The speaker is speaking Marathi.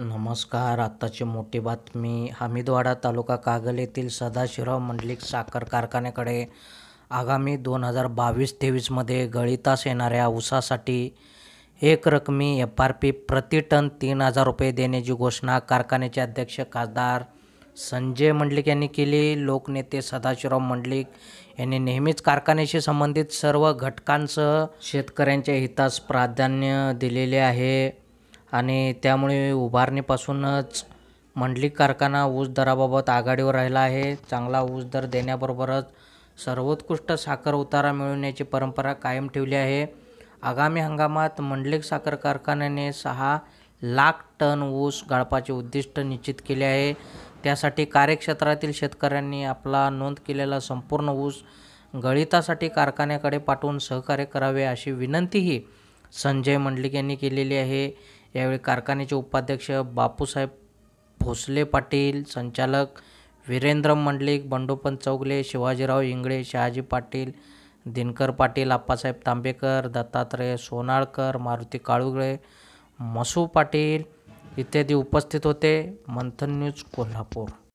नमस्कार आत्ताची मोठी बातमी हमीदवाडा तालुका कागल येथील सदाशिवराव मंडलिक साखर कारखान्याकडे आगामी दोन हजार बावीस तेवीसमध्ये गळीतास येणाऱ्या ऊसासाठी एक रकमी एफ आर पी प्रतिटन तीन हजार रुपये देण्याची घोषणा कारखान्याचे अध्यक्ष खासदार संजय मंडलिक यांनी केली लोकनेते सदाशिवराव मंडलिक यांनी नेहमीच कारखान्याशी संबंधित सर्व घटकांसह शेतकऱ्यांच्या हितास प्राधान्य दिलेले आहे आणि त्यामुळे उभारणीपासूनच मंडलिक कारखाना ऊस दराबाबत आघाडीवर राहिला आहे चांगला ऊस दर देण्याबरोबरच सर्वोत्कृष्ट साखर उतारा मिळवण्याची परंपरा कायम ठेवली आहे आगामी हंगामात मंडलिक साखर कारखान्याने सहा लाख टन ऊस गाळपाचे उद्दिष्ट निश्चित केले आहे त्यासाठी कार्यक्षेत्रातील शेतकऱ्यांनी आपला नोंद केलेला संपूर्ण ऊस गळितासाठी कारखान्याकडे पाठवून सहकार्य करावे अशी विनंतीही संजय मंडलिक यांनी केलेली आहे यावेळी कारखान्याचे उपाध्यक्ष बापूसाहेब भोसले पाटील संचालक वीरेंद्र मंडलिक बंडोपंत चौगले शिवाजीराव इंगळे शहाजी पाटील दिनकर पाटील आप्पासाहेब तांबेकर दत्तात्रय सोनाळकर मारुती काळुगळे मसू पाटील इत्यादी उपस्थित होते मंथन न्यूज कोल्हापूर